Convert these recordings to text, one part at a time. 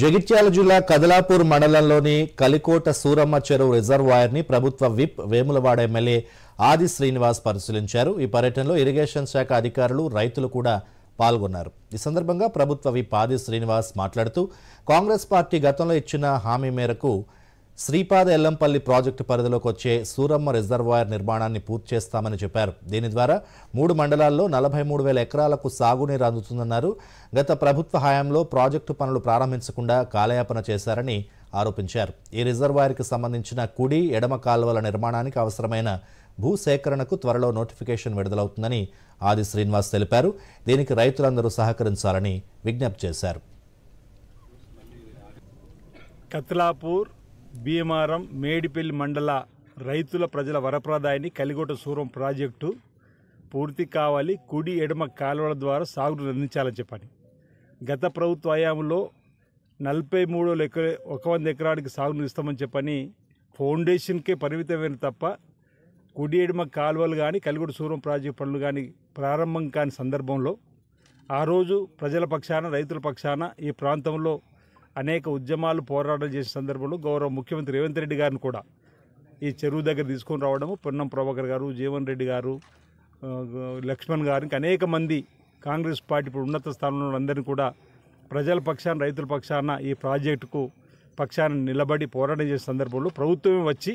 జగిత్యాల జిల్లా కదలాపూర్ మండలంలోని కలికోట సూరమ్మ చెరువు రిజర్వాయర్ని ప్రభుత్వ విప్ వేములవాడ ఎమ్మెల్యే ఆది శ్రీనివాస్ పరిశీలించారు ఈ పర్యటనలో ఇరిగేషన్ శాఖ అధికారులు రైతులు కూడా పాల్గొన్నారు ఈ సందర్భంగా ప్రభుత్వ విప్ ఆది శ్రీనివాస్ మాట్లాడుతూ కాంగ్రెస్ పార్టీ గతంలో ఇచ్చిన హామీ మేరకు శ్రీపాద ఎల్లంపల్లి ప్రాజెక్టు పరిధిలోకి వచ్చే సూరమ్మ రిజర్వాయర్ నిర్మాణాన్ని పూర్తి చేస్తామని చెప్పారు దీని ద్వారా మూడు మండలాల్లో నలభై మూడు వేల ఎకరాలకు సాగునీరు అందుతుందన్నారు గత ప్రభుత్వ హయాంలో ప్రాజెక్టు పనులు ప్రారంభించకుండా కాలయాపన చేశారని ఆరోపించారు ఈ రిజర్వాయర్కి సంబంధించిన కుడి ఎడమ కాలువల నిర్మాణానికి అవసరమైన భూ సేకరణకు త్వరలో నోటిఫికేషన్ విడుదలవుతుందని ఆది శ్రీనివాస్ తెలిపారు దీనికి రైతులందరూ సహకరించాలని విజ్ఞప్తి చేశారు కత్లాపూర్ భీమారం మేడిపల్లి మండల రైతుల ప్రజల వరప్రదాయాన్ని కలిగొట్ట సూరం ప్రాజెక్టు పూర్తి కావాలి కుడి ఎడమ కాలువల ద్వారా సాగును అందించాలని చెప్పని గత ప్రభుత్వ హయాంలో నలభై మూడు ఎక ఒక వంద ఎకరానికి సాగును ఇస్తామని చెప్పని ఫౌండేషన్కే పరిమితమైన తప్ప కుడి ఎడమ కాలువలు కానీ కలిగొట సూరం ప్రాజెక్టు పనులు కానీ ప్రారంభం కాని సందర్భంలో ఆ రోజు ప్రజల పక్షాన రైతుల పక్షాన ఈ ప్రాంతంలో అనేక ఉద్యమాలు పోరాటాలు చేసిన సందర్భంలో గౌరవ ముఖ్యమంత్రి రేవంత్ రెడ్డి గారిని కూడా ఈ చెరువు దగ్గర తీసుకొని రావడము పొన్నం ప్రభాకర్ గారు జీవన్ రెడ్డి గారు లక్ష్మణ్ గారికి అనేక మంది కాంగ్రెస్ పార్టీ ఇప్పుడు ఉన్నత స్థానంలో అందరినీ కూడా ప్రజల పక్షాన రైతుల పక్షాన ఈ ప్రాజెక్టుకు పక్షాన నిలబడి పోరాటం చేసిన సందర్భంలో ప్రభుత్వమే వచ్చి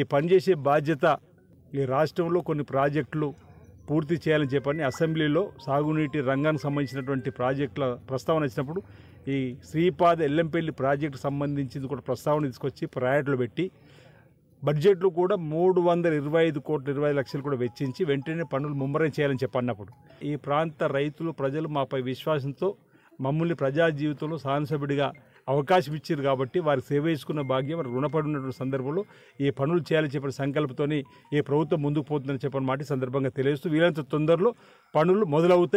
ఈ పనిచేసే బాధ్యత ఈ రాష్ట్రంలో కొన్ని ప్రాజెక్టులు పూర్తి చేయాలని చెప్పని అసెంబ్లీలో సాగునీటి రంగానికి సంబంధించినటువంటి ప్రాజెక్టుల ప్రస్తావన వచ్చినప్పుడు ఈ శ్రీపాద ఎల్లంపల్లి ప్రాజెక్టు సంబంధించింది కూడా ప్రస్తావన తీసుకొచ్చి ప్రయారిటీలు పెట్టి బడ్జెట్లో కూడా మూడు వందల ఇరవై ఐదు కోట్ల ఇరవై ఐదు లక్షలు కూడా వెచ్చించి వెంటనే పనులు ముమ్మరం చేయాలని చెప్పన్నప్పుడు ఈ ప్రాంత రైతులు ప్రజలు మాపై విశ్వాసంతో మమ్మల్ని ప్రజా జీవితంలో సాహసభుడిగా అవకాశం ఇచ్చింది కాబట్టి వారి సేవ చేసుకున్న భాగ్యం వారు రుణపడి ఉన్నటువంటి సందర్భంలో ఈ పనులు చేయాలని చెప్పిన సంకల్పతోని ఈ ప్రభుత్వం ముందుకు పోతుందని చెప్పిన మాట సందర్భంగా తెలియజేస్తూ వీలైనంత తొందరలో పనులు మొదలవుతాయి